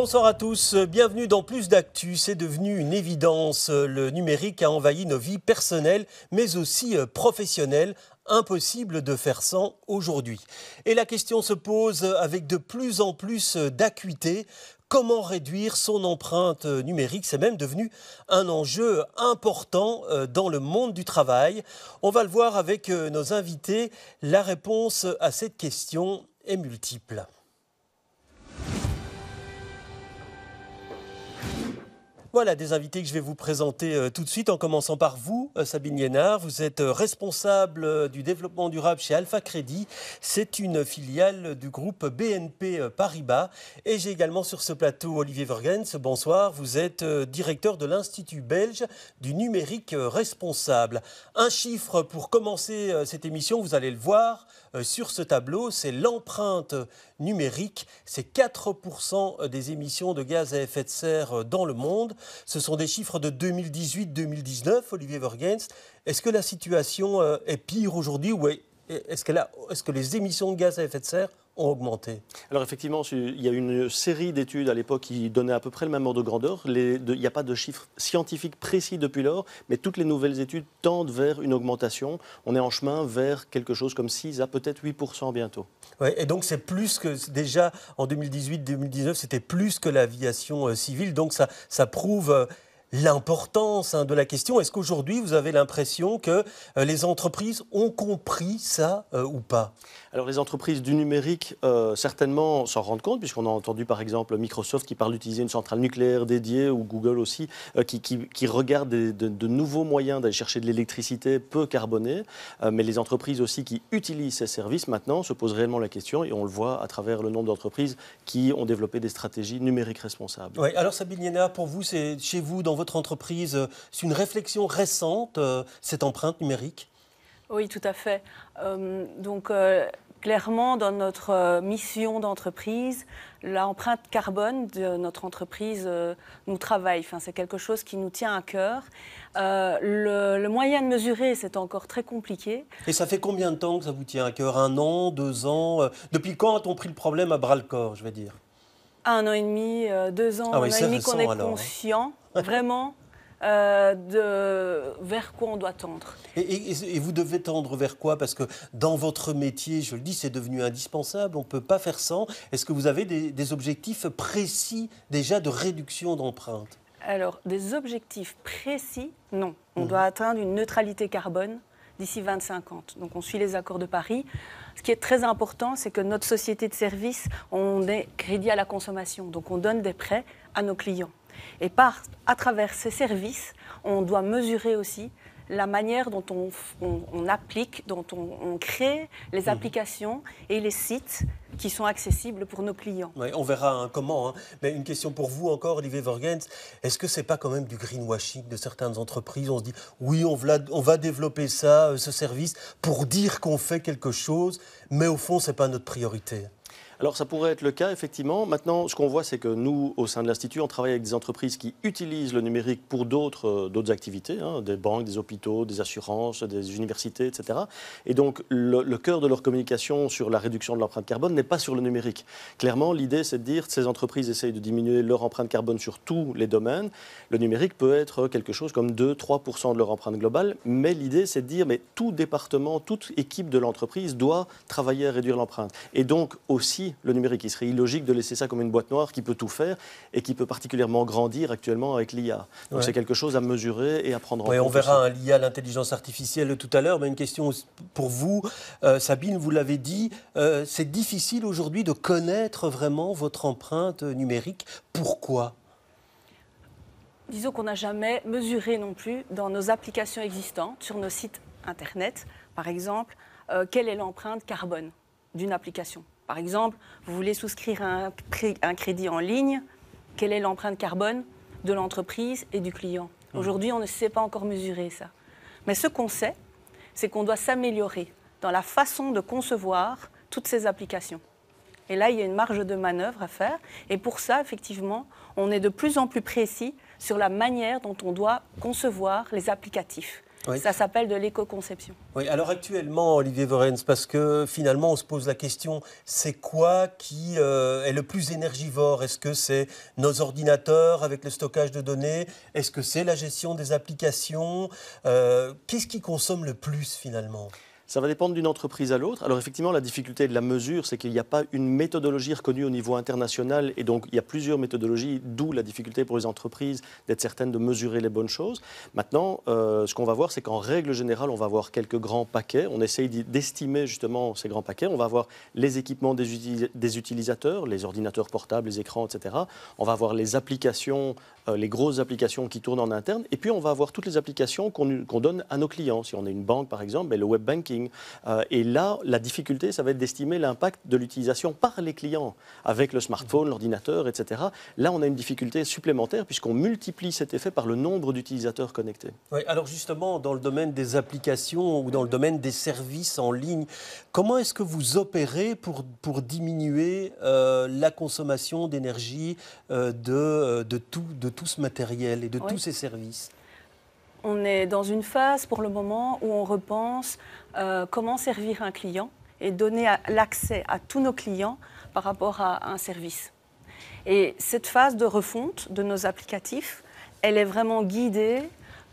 Bonsoir à tous, bienvenue dans Plus d'actu. C'est devenu une évidence, le numérique a envahi nos vies personnelles mais aussi euh, professionnelles. Impossible de faire sans aujourd'hui. Et la question se pose avec de plus en plus d'acuité. Comment réduire son empreinte numérique C'est même devenu un enjeu important euh, dans le monde du travail. On va le voir avec euh, nos invités. La réponse à cette question est multiple. Voilà des invités que je vais vous présenter euh, tout de suite, en commençant par vous, euh, Sabine Liénard. Vous êtes euh, responsable du développement durable chez Alpha Crédit. C'est une filiale du groupe BNP Paribas. Et j'ai également sur ce plateau Olivier Vergens. Bonsoir. Vous êtes directeur de l'Institut belge du numérique responsable. Un chiffre pour commencer cette émission, vous allez le voir sur ce tableau, c'est l'empreinte numérique. C'est 4% des émissions de gaz à effet de serre dans le monde. Ce sont des chiffres de 2018-2019, Olivier Vergens. Est-ce que la situation euh, est pire aujourd'hui ou est-ce que les émissions de gaz à effet de serre ont augmenté Alors effectivement, il y a une série d'études à l'époque qui donnaient à peu près le même ordre de grandeur. il n'y a pas de chiffres scientifiques précis depuis lors, mais toutes les nouvelles études tendent vers une augmentation. On est en chemin vers quelque chose comme 6 à peut-être 8% bientôt. Ouais, et donc c'est plus que déjà en 2018-2019, c'était plus que l'aviation euh, civile. Donc ça, ça prouve... Euh, l'importance hein, de la question. Est-ce qu'aujourd'hui, vous avez l'impression que euh, les entreprises ont compris ça euh, ou pas Alors les entreprises du numérique, euh, certainement, s'en rendent compte, puisqu'on a entendu par exemple Microsoft qui parle d'utiliser une centrale nucléaire dédiée, ou Google aussi, qui, regarde de, nouveaux moyens d'aller chercher de l'électricité peu carbonée. mais les entreprises aussi qui utilisent ces services maintenant se posent réellement la question, et on le voit à travers le nombre d'entreprises qui ont développé des stratégies numériques responsables. Ouais, alors Sabine Yéna, pour vous, c'est chez vous, dans votre entreprise euh, C'est une réflexion récente, euh, cette empreinte numérique Oui, tout à fait. Euh, donc, clairement, dans notre mission d'entreprise, l'empreinte carbone de notre entreprise nous travaille. c'est quelque chose qui nous tient à cœur. le, moyen de mesurer, c'est encore très compliqué. Et ça fait combien de temps que ça vous tient à cœur Un an, deux ans Depuis quand a-t-on pris le problème à bras le corps, je vais dire Un an et demi, deux ans, ah un an et demi qu'on est hein. conscient vraiment euh, de vers quoi on doit tendre. Et, vous devez tendre vers quoi Parce que dans votre métier, je le dis, c'est devenu indispensable, on ne peut pas faire sans. Est-ce que vous avez des, objectifs précis déjà de réduction d'empreintes Alors, des objectifs précis, non. On mmh. doit atteindre une neutralité carbone d'ici 2050. Donc on suit les accords de Paris. Ce qui est très important, c'est que notre société de services, on est crédit à la consommation. Donc on donne des prêts à nos clients. Et par, à travers ces services, on doit mesurer aussi la manière dont on, applique, dont on, crée les mhm. applications et les sites qui sont accessibles pour nos clients. on verra hein, comment. Hein. Mais une question pour vous encore, Olivier Vorgens. Est-ce que ce n'est pas quand même du greenwashing de certaines entreprises On se dit, oui, on va, on va développer ça, euh, ce service, pour dire qu'on fait quelque chose, mais au fond, ce n'est pas notre priorité. Alors ça pourrait être le cas, effectivement. Maintenant, ce qu'on voit, c'est que nous, au sein de l'Institut, on travaille avec des entreprises qui utilisent le numérique pour d'autres euh, activités, hein, des banques, des hôpitaux, des assurances, des universités, etc. Et donc le, cœur de leur communication sur la réduction de l'empreinte carbone n'est pas sur le numérique. Clairement, l'idée, c'est de dire que ces entreprises essayent de diminuer leur empreinte carbone sur tous les domaines. Le numérique peut être quelque chose comme 2-3% de leur empreinte globale, mais l'idée, c'est de dire mais tout département, toute équipe de l'entreprise doit travailler à réduire l'empreinte. Et donc aussi le numérique. Il serait illogique de laisser ça comme une boîte noire qui peut tout faire et qui peut particulièrement grandir actuellement avec l'IA. Donc c'est quelque chose à mesurer et à prendre en compte. On verra hein, l'IA, l'intelligence artificielle tout à l'heure, mais une question pour vous, euh, Sabine, vous l'avez dit, euh, c'est difficile aujourd'hui de connaître vraiment votre empreinte numérique. Pourquoi Disons qu'on n'a jamais mesuré non plus dans nos applications existantes, sur nos sites Internet par exemple, euh, quelle est l'empreinte carbone d'une application par exemple, vous voulez souscrire un, crédit en ligne, quelle est l'empreinte carbone de l'entreprise et du client mmh. Aujourd'hui, on ne sait pas encore mesurer ça. Mais ce qu'on sait, c'est qu'on doit s'améliorer dans la façon de concevoir toutes ces applications. Et là, il y a une marge de manœuvre à faire. Et pour ça, effectivement, on est de plus en plus précis sur la manière dont on doit concevoir les applicatifs. Ça s'appelle de l'éco-conception. Oui, alors actuellement, Olivier Vorens, parce que finalement, on se pose la question, c'est quoi qui euh, est le plus énergivore Est-ce que c'est nos ordinateurs avec le stockage de données Est-ce que c'est la gestion des applications euh, Qu'est-ce qui consomme le plus finalement ça va dépendre d'une entreprise à l'autre. Alors effectivement, la difficulté de la mesure, c'est qu'il n'y a pas une méthodologie reconnue au niveau international et donc il y a plusieurs méthodologies, d'où la difficulté pour les entreprises d'être certaines de mesurer les bonnes choses. Maintenant, euh, ce qu'on va voir, c'est qu'en règle générale, on va avoir quelques grands paquets. On essaye d'estimer justement ces grands paquets. On va avoir les équipements des, des utilisateurs, les ordinateurs portables, les écrans, etc. On va avoir les applications, euh, les grosses applications qui tournent en interne. Et puis on va avoir toutes les applications qu'on donne à nos clients. Si on est une banque, par exemple, ben, le web banking euh, et là, la difficulté, ça va être d'estimer l'impact de l'utilisation par les clients avec le smartphone, l'ordinateur, etc. Là, on a une difficulté supplémentaire puisqu'on multiplie cet effet par le nombre d'utilisateurs connectés. alors justement, dans le domaine des applications ou dans le domaine des services en ligne, comment est-ce que vous opérez pour, pour diminuer euh, la consommation d'énergie euh, de, de, tout, de tout ce matériel et de tous ces services on est dans une phase pour le moment où on repense euh, comment servir un client et donner l'accès à tous nos clients par rapport à un service. Et cette phase de refonte de nos applicatifs, elle est vraiment guidée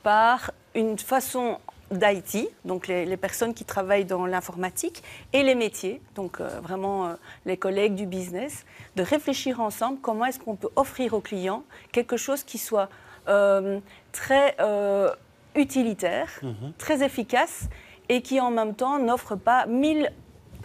par une façon d'IT, donc les, personnes qui travaillent dans l'informatique, et les métiers, donc euh, vraiment euh, les collègues du business, de réfléchir ensemble comment est-ce qu'on peut offrir aux clients quelque chose qui soit très utilitaire, mhm. très efficace, et qui en même temps n'offre pas 1000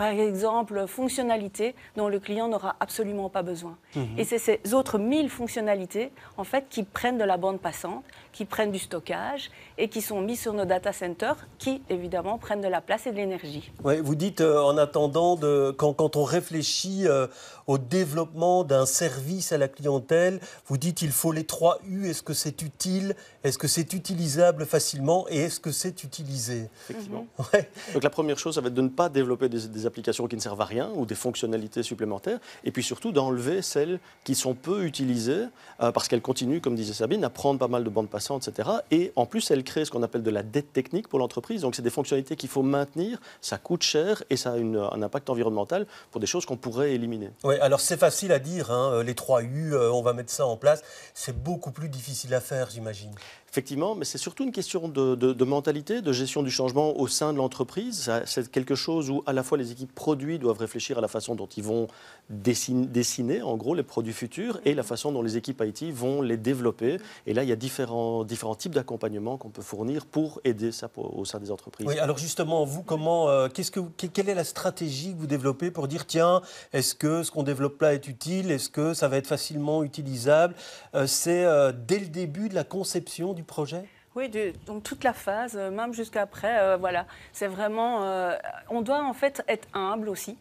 par exemple fonctionnalités dont le client n'aura absolument pas besoin. Mhm. Et c'est ces autres 1000 fonctionnalités en fait qui prennent de la bande passante, qui prennent du stockage et qui sont mises sur nos data centers qui évidemment prennent de la place et de l'énergie. vous dites euh, en attendant, de, quand, on réfléchit euh, au développement d'un service à la clientèle, vous dites il faut les 3 U, est-ce que c'est utile, est-ce que c'est utilisable facilement et est-ce que c'est utilisé Effectivement. Mhm. Donc la première chose, ça va être de ne pas développer des, des applications qui ne servent à rien ou des fonctionnalités supplémentaires, et puis surtout d'enlever celles qui sont peu utilisées euh, parce qu'elles continuent, comme disait Sabine, à prendre pas mal de bandes passantes, etc. Et en plus, elles créent ce qu'on appelle de la dette technique pour l'entreprise. Donc, c'est des fonctionnalités qu'il faut maintenir, ça coûte cher et ça a un impact environnemental pour des choses qu'on pourrait éliminer. Oui, alors c'est facile à dire, hein, les 3 U, euh, on va mettre ça en place. C'est beaucoup plus difficile à faire, j'imagine. Effectivement, mais c'est surtout une question de, mentalité, de gestion du changement au sein de l'entreprise. C'est quelque chose où à la fois les équipes produits doivent réfléchir à la façon dont ils vont dessiner, en gros les produits futurs et la façon dont les équipes IT vont les développer. Et là, il y a différents, différents types d'accompagnement qu'on peut fournir pour aider ça au sein des entreprises. Oui, alors justement, vous, comment, euh, qu'est-ce que, quelle est la stratégie que vous développez pour dire, tiens, est-ce que ce qu'on développe là est utile Est-ce que ça va être facilement utilisable euh, C'est euh, dès le début de la conception projet oui, de donc toute la phase, euh, même jusqu'après, euh, voilà. C'est vraiment. Euh, on doit en fait être humble aussi,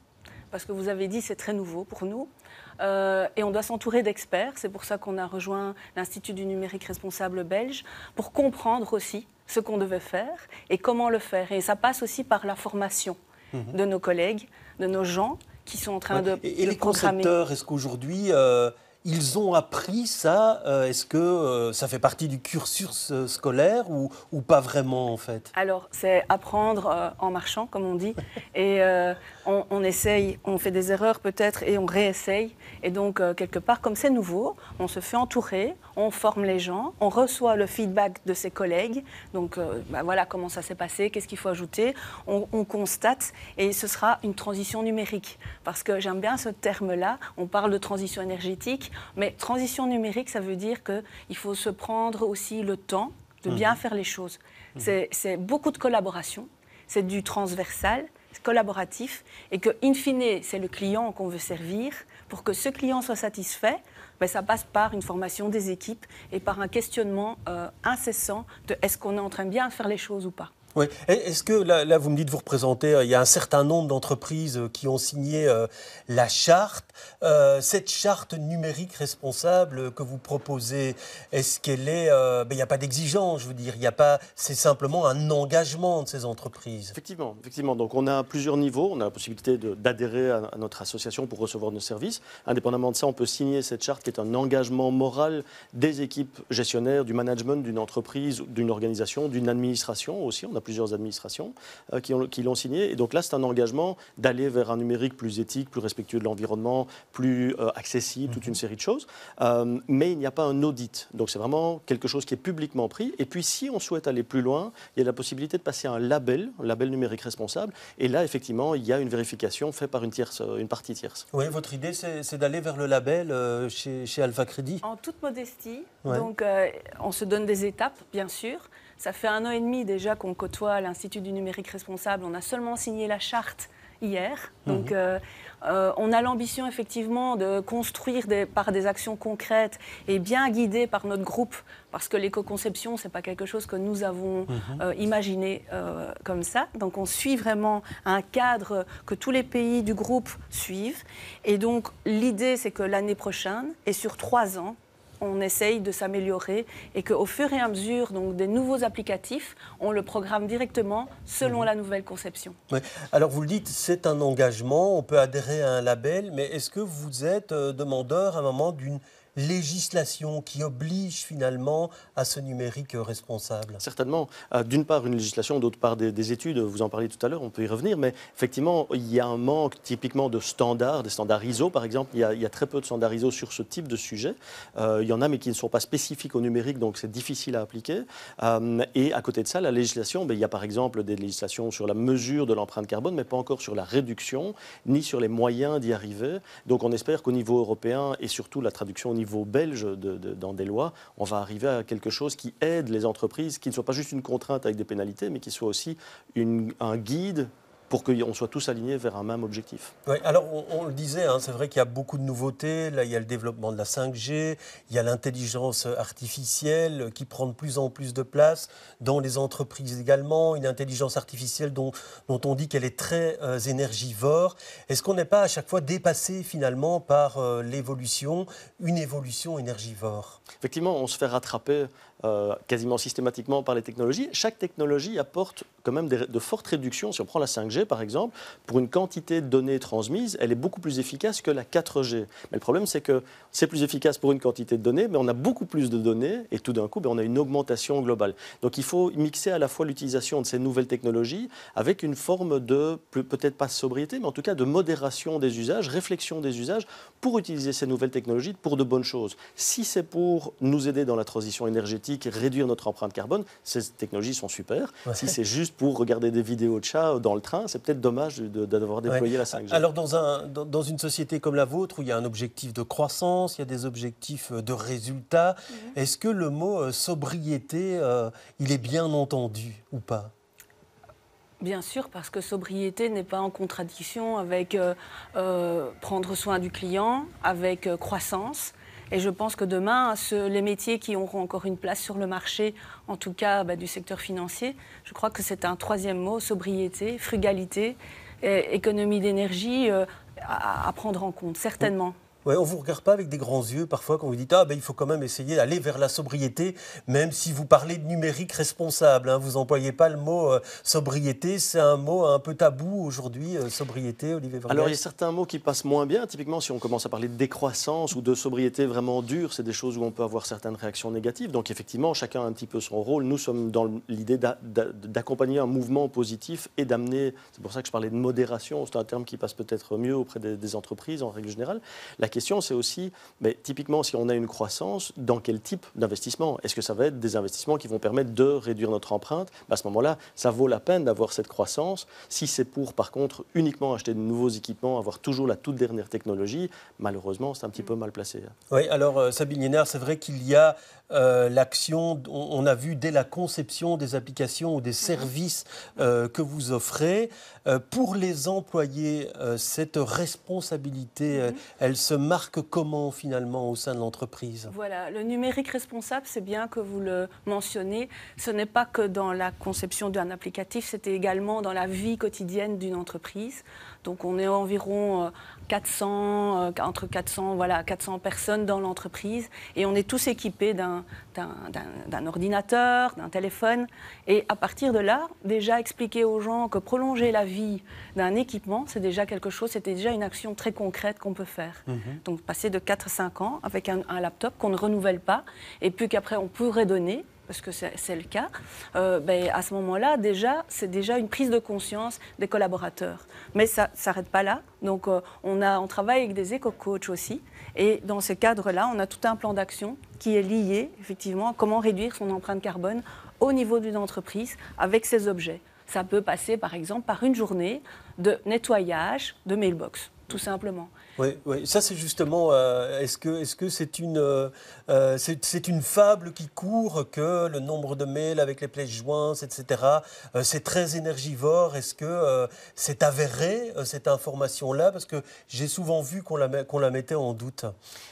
parce que vous avez dit c'est très nouveau pour nous. et on doit s'entourer d'experts. C'est pour ça qu'on a rejoint l'Institut du numérique responsable belge pour comprendre aussi ce qu'on devait faire et comment le faire. Et ça passe aussi par la formation mhm. de nos collègues, de nos gens qui sont en train de, et, les programmer. est-ce qu'aujourd'hui ils ont appris ça euh, Est-ce que euh, ça fait partie du cursus euh, scolaire ou, pas vraiment en fait Alors c'est apprendre en marchant comme on dit et on, essaye, on fait des erreurs peut-être et on réessaye et donc quelque part comme c'est nouveau, on se fait entourer, on forme les gens, on reçoit le feedback de ses collègues, donc bah voilà comment ça s'est passé, qu'est-ce qu'il faut ajouter, on constate et ce sera une transition numérique parce que j'aime bien ce terme-là, on parle de transition énergétique mais transition numérique, ça veut dire qu'il faut se prendre aussi le temps de bien mhm. faire les choses. Mhm. C'est beaucoup de collaboration, c'est du transversal, collaboratif, et que, in fine, c'est le client qu'on veut servir. Pour que ce client soit satisfait, mais ben, ça passe par une formation des équipes et par un questionnement euh, incessant de est-ce qu'on est en train de bien faire les choses ou pas. Oui. Est-ce que là, vous me dites, vous représentez, euh, il y a un certain nombre d'entreprises euh, qui ont signé euh, la charte. cette charte numérique responsable que vous proposez, est-ce qu'elle est. Ben, il n'y a pas d'exigence, je veux dire. Il n'y a pas. C'est simplement un engagement de ces entreprises. Effectivement, effectivement. Donc on a plusieurs niveaux. On a la possibilité d'adhérer à, notre association pour recevoir nos services. Indépendamment de ça, on peut signer cette charte qui est un engagement moral des équipes gestionnaires, du management d'une entreprise, d'une organisation, d'une administration aussi. On plusieurs administrations euh, qui l'ont signé. Et donc là, c'est un engagement d'aller vers un numérique plus éthique, plus respectueux de l'environnement, plus euh, accessible, toute mhm. une série de choses. Euh, mais il n'y a pas un audit. Donc c'est vraiment quelque chose qui est publiquement pris. Et puis si on souhaite aller plus loin, il y a la possibilité de passer à un label, un label numérique responsable. Et là, effectivement, il y a une vérification faite par une, tierce, une partie tierce. Oui, votre idée, c'est d'aller vers le label chez, chez, Alpha Crédit En toute modestie. Donc on se donne des étapes, bien sûr. Ça fait un an et demi déjà qu'on côtoie l'Institut du numérique responsable. On a seulement signé la charte hier. Donc, mhm. euh, euh, on a l'ambition effectivement de construire par des actions concrètes et bien guidées par notre groupe, parce que l'éco-conception, n'est pas quelque chose que nous avons mhm. euh, imaginé comme ça. Donc, on suit vraiment un cadre que tous les pays du groupe suivent. Et donc, l'idée, c'est que l'année prochaine et sur trois ans, on essaye de s'améliorer et qu'au fur et à mesure donc, des nouveaux applicatifs, on le programme directement selon mhm. la nouvelle conception. Alors vous le dites, c'est un engagement, on peut adhérer à un label, mais est-ce que vous êtes euh, demandeur à un moment d'une législation qui oblige finalement à ce numérique responsable Certainement. Euh, d'une part, une législation, d'autre part, des, études. Vous en parliez tout à l'heure, on peut y revenir. Mais effectivement, il y a un manque typiquement de standards, des standards ISO par exemple. Il y a, très peu de standards ISO sur ce type de sujet. Euh, il y en a, mais qui ne sont pas spécifiques au numérique, donc c'est difficile à appliquer. Euh, et à côté de ça, la législation, ben, il y a par exemple des législations sur la mesure de l'empreinte carbone, mais pas encore sur la réduction, ni sur les moyens d'y arriver. Donc on espère qu'au niveau européen, et surtout la traduction au niveau dans des lois, on va arriver à quelque chose qui aide les entreprises, qui ne soit pas juste une contrainte avec des pénalités, mais qui soit aussi un guide pour qu'on soit tous alignés vers un même objectif. alors on, le disait, hein, c'est vrai qu'il y a beaucoup de nouveautés. Là, il y a le développement de la 5G, il y a l'intelligence artificielle qui prend de plus en plus de place dans les entreprises également. Une intelligence artificielle dont, on dit qu'elle est très euh, énergivore. Est-ce qu'on n'est pas à chaque fois dépassé finalement par euh, l'évolution, une évolution énergivore Effectivement, on se fait rattraper euh, quasiment systématiquement par les technologies. Chaque technologie apporte quand même de fortes réductions. Si on prend la 5G par exemple, pour une quantité de données transmises, elle est beaucoup plus efficace que la 4G. Mais le problème c'est que c'est plus efficace pour une quantité de données, mais on a beaucoup plus de données et tout d'un coup ben, on a une augmentation globale. Donc il faut mixer à la fois l'utilisation de ces nouvelles technologies avec une forme de, peut-être pas sobriété, mais en tout cas de modération des usages, réflexion des usages pour utiliser ces nouvelles technologies pour de bonnes choses. Si c'est pour nous aider dans la transition énergétique, réduire notre empreinte carbone, ces technologies sont super. Si c'est juste pour regarder des vidéos de chats dans le train, c'est peut-être dommage d'avoir déployé la 5G. Alors dans, une société comme la vôtre, où il y a un objectif de croissance, il y a des objectifs euh, de résultats, mhm. est-ce que le mot euh, sobriété, euh, il est bien entendu ou pas Bien sûr, parce que sobriété n'est pas en contradiction avec prendre soin du client, avec croissance. Et je pense que demain, les métiers qui auront encore une place sur le marché, en tout cas bah, du secteur financier, je crois que c'est un troisième mot, sobriété, frugalité, économie d'énergie euh, à, prendre en compte, certainement on ne vous regarde pas avec des grands yeux parfois quand vous dites Ah, ben il faut quand même essayer d'aller vers la sobriété, même si vous parlez de numérique responsable. Hein. vous n'employez pas le mot euh, sobriété, c'est un mot un peu tabou aujourd'hui, euh, sobriété, Olivier Vargas. Alors il y a certains mots qui passent moins bien. Typiquement, si on commence à parler de décroissance ou de sobriété vraiment dure, c'est des choses où on peut avoir certaines réactions négatives. Donc effectivement, chacun a un petit peu son rôle. Nous sommes dans l'idée d'accompagner un mouvement positif et d'amener. C'est pour ça que je parlais de modération, c'est un terme qui passe peut-être mieux auprès des, des entreprises en règle générale. La question, c'est aussi, mais typiquement, si on a une croissance, dans quel type d'investissement Est-ce que ça va être des investissements qui vont permettre de réduire notre empreinte bah, À ce moment-là, ça vaut la peine d'avoir cette croissance. Si c'est pour, par contre, uniquement acheter de nouveaux équipements, avoir toujours la toute dernière technologie, malheureusement, c'est un petit peu mal placé. Hein. Oui, alors, euh, Sabine c'est vrai qu'il y a euh, l'action, on, a vu dès la conception des applications ou des mhm. services euh, que vous offrez. Euh, pour les employés, cette responsabilité, mhm. elle se marque comment finalement au sein de l'entreprise Voilà, le numérique responsable, c'est bien que vous le mentionnez. Ce n'est pas que dans la conception d'un applicatif, c'était également dans la vie quotidienne d'une entreprise. Donc on est environ 400, euh, euh, entre 400, voilà, 400 personnes dans l'entreprise et on est tous équipés d'un, ordinateur, d'un téléphone. Et à partir de là, déjà expliquer aux gens que prolonger la vie d'un équipement, c'est déjà quelque chose, c'était déjà une action très concrète qu'on peut faire. Mhm. Donc passer de 4-5 ans avec un, un laptop qu'on ne renouvelle pas et puis qu'après on pourrait donner parce que c'est le cas, euh, ben, à ce moment-là, déjà, c'est déjà une prise de conscience des collaborateurs. Mais ça ne s'arrête pas là. Donc, euh, on, on travaille avec des éco-coachs aussi. Et dans ce cadre-là, on a tout un plan d'action qui est lié, effectivement, à comment réduire son empreinte carbone au niveau d'une entreprise avec ses objets. Ça peut passer, par exemple, par une journée de nettoyage de mailbox, tout simplement. Oui, oui. ça c'est justement, euh, est-ce que euh, euh, c'est une, fable qui court que le nombre de mails avec les plages jointes, etc., c'est très énergivore Est-ce que c'est avéré, cette information-là Parce que j'ai souvent vu qu'on la mettait en doute.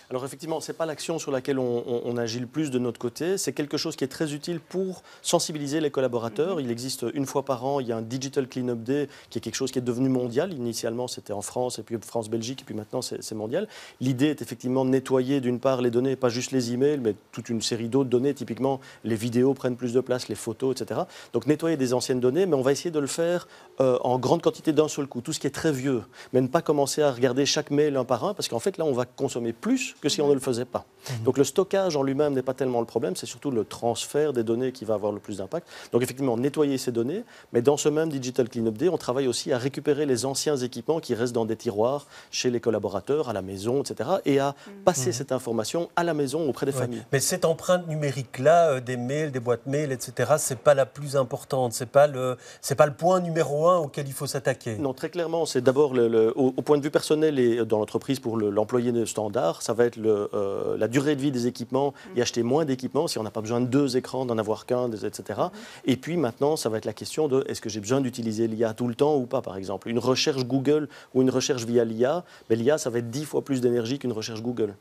Alors effectivement, ce n'est pas l'action sur laquelle on, agit le plus de notre côté, c'est quelque chose qui est très utile pour sensibiliser les collaborateurs. Mhm. Il existe une fois par an, il y a un Digital Cleanup Day qui est quelque chose qui est devenu mondial. Initialement, c'était en France, et puis France-Belgique, et puis maintenant, c'est mondial. L'idée est effectivement de nettoyer d'une part les données, pas juste les emails, mais toute une série d'autres données. Typiquement, les vidéos prennent plus de place, les photos, etc. Donc nettoyer des anciennes données, mais on va essayer de le faire euh, en grande quantité d'un seul coup, tout ce qui est très vieux. Mais ne pas commencer à regarder chaque mail un par un, parce qu'en fait, là, on va consommer plus que si on ne le faisait pas. Mhm. Donc le stockage en lui-même n'est pas tellement le problème, c'est surtout le transfert des données qui va avoir le plus d'impact. Donc effectivement, nettoyer ces données, mais dans ce même Digital Cleanup Day, on travaille aussi à récupérer les anciens équipements qui restent dans des tiroirs, chez les collaborateurs, à la maison, etc., et à mhm. passer mhm. cette information à la maison auprès des familles. Mais cette empreinte numérique-là, euh, des mails, des boîtes mails, etc., c'est pas la plus importante, c'est pas le, c'est pas le point numéro un auquel il faut s'attaquer. Non, très clairement, c'est d'abord le, au, point de vue personnel et dans l'entreprise pour l'employé standard, ça va euh, la durée de vie des équipements et mm. acheter moins d'équipements si on n'a pas besoin de deux écrans, d'en avoir qu'un, etc. Mm. Et puis maintenant, ça va être la question de est-ce que j'ai besoin d'utiliser l'IA tout le temps ou pas, par exemple. Une recherche Google ou une recherche via l'IA, mais l'IA, ça va être dix fois plus d'énergie qu'une recherche Google.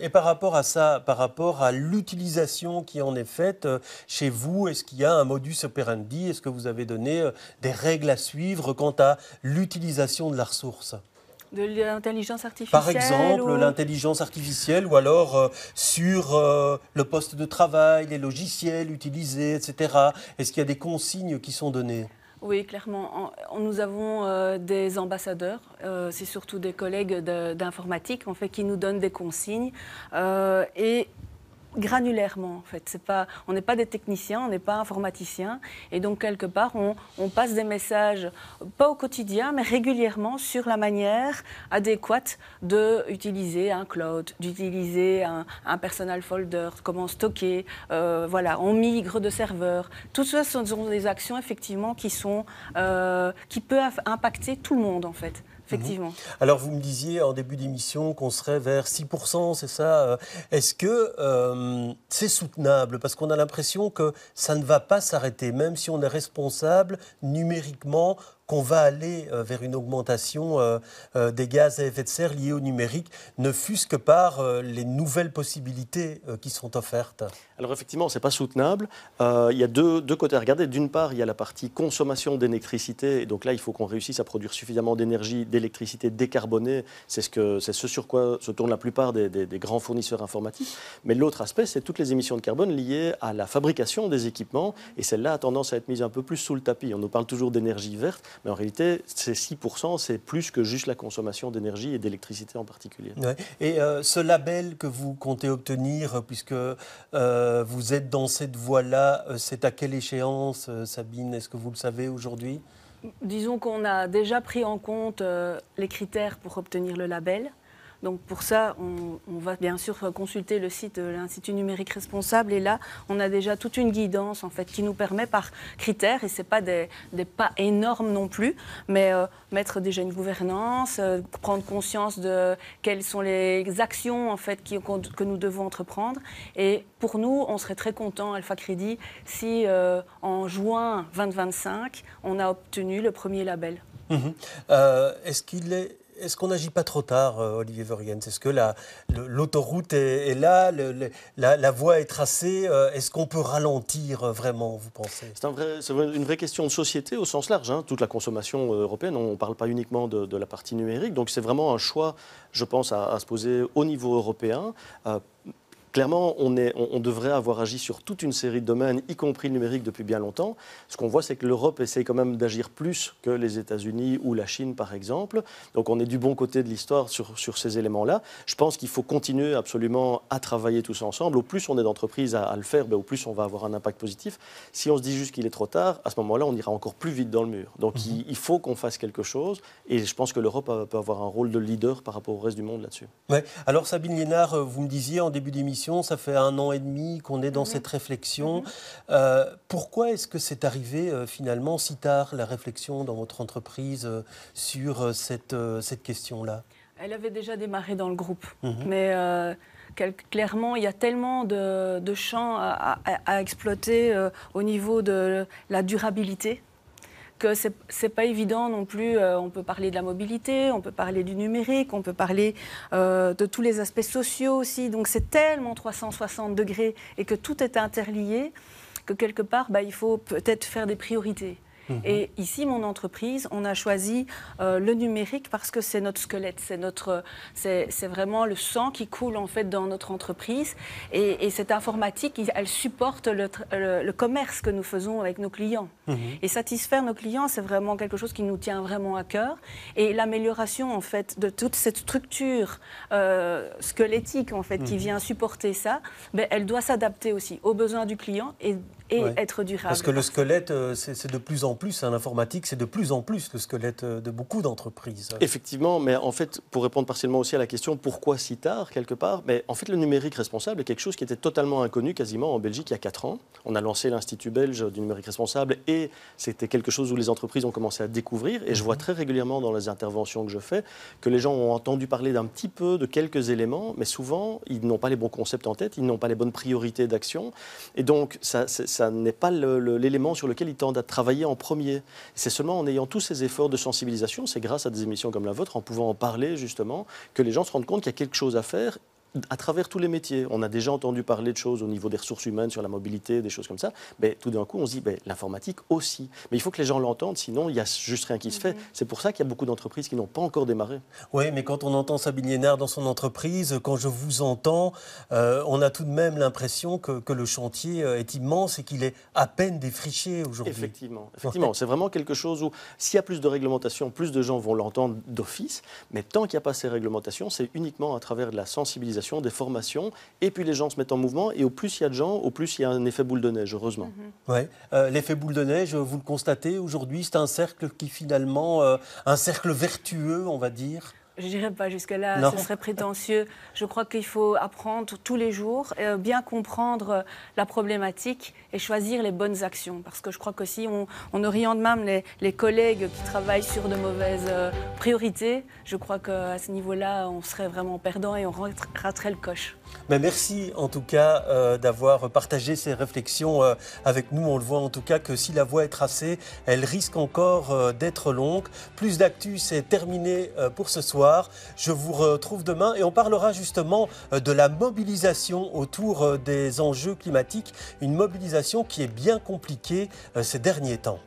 Et par rapport à ça, par rapport à l'utilisation qui en est faite euh, chez vous, est-ce qu'il y a un modus operandi Est-ce que vous avez donné euh, des règles à suivre quant à l'utilisation de la ressource de l'intelligence artificielle Par exemple, l'intelligence artificielle ou alors euh, sur euh, le poste de travail, les logiciels utilisés, etc. Est-ce qu'il y a des consignes qui sont données oui, clairement. nous avons euh, des ambassadeurs, c'est surtout des collègues d'informatique, en fait, qui nous donnent des consignes. et granulairement en fait. on n'est pas des techniciens, on n'est pas informaticiens et donc quelque part on, passe des messages pas au quotidien mais régulièrement sur la manière adéquate de un cloud, d'utiliser un, personal folder, comment stocker, euh, voilà, on migre de serveur. Tout ça ce sont des actions effectivement qui sont euh, qui peuvent impacter tout le monde en fait. Mmh. Alors, vous me disiez en début d'émission qu'on serait vers 6%, c'est ça euh. Est-ce que euh, c'est soutenable Parce qu'on a l'impression que ça ne va pas s'arrêter, même si on est responsable numériquement qu'on va aller euh, vers une augmentation euh, euh, des gaz à effet de serre liés au numérique, ne fût-ce que par les nouvelles possibilités qui sont offertes Alors effectivement, ce n'est pas soutenable. il y a deux, deux côtés à regarder. D'une part, il y a la partie consommation d'électricité. Et donc là, il faut qu'on réussisse à produire suffisamment d'énergie, d'électricité décarbonée. C'est ce, sur quoi se tournent la plupart des grands fournisseurs informatiques. Mais l'autre aspect, c'est toutes les émissions de carbone liées à la fabrication des équipements. Et celle-là a tendance à être mise un peu plus sous le tapis. On nous parle toujours d'énergie verte. Mais en réalité, ces 6%, c'est plus que juste la consommation d'énergie et d'électricité en particulier. Et euh, ce label que vous comptez obtenir, euh, puisque euh, vous êtes dans cette voie-là, c'est à quelle échéance, Sabine Est-ce que vous le savez aujourd'hui Disons qu'on a déjà pris en compte les critères pour obtenir le label. Donc pour ça, on, va bien sûr consulter le site de l'Institut numérique responsable. Et là, on a déjà toute une guidance en fait qui nous permet par critères, et ce n'est pas des, pas énormes non plus, mais euh, mettre déjà une gouvernance, euh, prendre conscience de quelles sont les actions en fait que nous devons entreprendre. Et pour nous, on serait très content, Alpha Crédit, si euh, en juin 2025, on a obtenu le premier label. Mmh est-ce qu'il est est-ce qu'on n'agit pas trop tard, euh, Olivier Vergen Est-ce que l'autoroute est, là, la, voie est tracée euh, Est-ce qu'on peut ralentir euh, vraiment, vous pensez C'est une vraie question de société au sens large. Hein. Toute la consommation européenne, on ne parle pas uniquement de, la partie numérique. Donc c'est vraiment un choix, je pense, à, se poser au niveau européen clairement, on, est, on, devrait avoir agi sur toute une série de domaines, y compris le numérique, depuis bien longtemps. Ce qu'on voit, c'est que l'Europe essaye quand même d'agir plus que les États-Unis ou la Chine, par exemple. Donc on est du bon côté de l'histoire sur, ces éléments-là. Je pense qu'il faut continuer absolument à travailler tous ensemble. Au plus on est d'entreprise à, le faire, ben, au plus on va avoir un impact positif. Si on se dit juste qu'il est trop tard, à ce moment-là, on ira encore plus vite dans le mur. Donc mhm. il, faut qu'on fasse quelque chose. Et je pense que l'Europe peut avoir un rôle de leader par rapport au reste du monde là-dessus. Ouais. Alors Sabine Lénard, euh, vous me disiez en début d'émission, ça fait un an et demi qu'on est dans mhm. cette réflexion. Mhm. Euh, pourquoi est-ce que c'est arrivé euh, finalement si tard, la réflexion dans votre entreprise euh, sur cette, cette question-là Elle avait déjà démarré dans le groupe, mhm. mais clairement, il y a tellement de, de champs à, exploiter au niveau de la durabilité que c'est n'est pas évident non plus. Euh, on peut parler de la mobilité, on peut parler du numérique, on peut parler euh, de tous les aspects sociaux aussi. Donc c'est tellement 360 degrés et que tout est interlié que quelque part, bah, il faut peut-être faire des priorités. Mhm. Et ici, mon entreprise, on a choisi euh, le numérique parce que c'est notre squelette, c'est notre, c'est, vraiment le sang qui coule en fait dans notre entreprise. Et, cette informatique, elle supporte le, commerce que nous faisons avec nos clients. Mhm. Et satisfaire nos clients, c'est vraiment quelque chose qui nous tient vraiment à cœur. Et l'amélioration en fait de toute cette structure euh, squelettique en fait qui mhm. vient supporter ça, ben, elle doit s'adapter aussi aux besoins du client et et être durable. Parce que le squelette, euh, c'est de plus en plus, hein, l'informatique, c'est de plus en plus le squelette euh, de beaucoup d'entreprises. Effectivement, mais en fait, pour répondre partiellement aussi à la question pourquoi si tard, quelque part, mais en fait, le numérique responsable est quelque chose qui était totalement inconnu quasiment en Belgique il y a 4 ans. On a lancé l'Institut belge du numérique responsable et c'était quelque chose où les entreprises ont commencé à découvrir. Et je vois mhm. très régulièrement dans les interventions que je fais que les gens ont entendu parler d'un petit peu de quelques éléments, mais souvent, ils n'ont pas les bons concepts en tête, ils n'ont pas les bonnes priorités d'action. Et donc, ça ce n'est pas l'élément sur lequel ils tendent à travailler en premier. C'est seulement en ayant tous ces efforts de sensibilisation, c'est grâce à des émissions comme la vôtre, en pouvant en parler justement, que les gens se rendent compte qu'il y a quelque chose à faire à travers tous les métiers. On a déjà entendu parler de choses au niveau des ressources humaines, sur la mobilité, des choses comme ça. Mais tout d'un coup, on se dit, ben, l'informatique aussi. Mais il faut que les gens l'entendent, sinon il n'y a juste rien qui se fait. Mhm. C'est pour ça qu'il y a beaucoup d'entreprises qui n'ont pas encore démarré. Oui, mais quand on entend Sabine Lénard dans son entreprise, quand je vous entends, euh, on a tout de même l'impression que, le chantier euh, est immense et qu'il est à peine défriché aujourd'hui. Effectivement, effectivement. c'est vraiment quelque chose où s'il y a plus de réglementation, plus de gens vont l'entendre d'office. Mais tant qu'il n'y a pas ces réglementations, c'est uniquement à travers de la sensibilisation des formations, et puis les gens se mettent en mouvement, et au plus il y a de gens, au plus il y a un effet boule de neige, heureusement. Mm-hmm. ouais. Euh, l'effet boule de neige, vous le constatez aujourd'hui, c'est un cercle qui finalement, euh, un cercle vertueux, on va dire je dirais pas jusque-là, ce serait prétentieux. Je crois qu'il faut apprendre tous les jours, euh, bien comprendre euh, la problématique et choisir les bonnes actions. Parce que je crois que si on, oriente même les, collègues qui travaillent sur de mauvaises euh, priorités, je crois qu'à ce niveau-là, on serait vraiment perdant et on raterait le coche. Ben, merci en tout cas euh, d'avoir partagé ces réflexions euh, avec nous. On le voit en tout cas que si la voie est tracée, elle risque encore euh, d'être longue. Plus d'actu, c'est terminé pour ce soir. Je vous retrouve demain et on parlera justement de la mobilisation autour des enjeux climatiques, une mobilisation qui est bien compliquée ces derniers temps.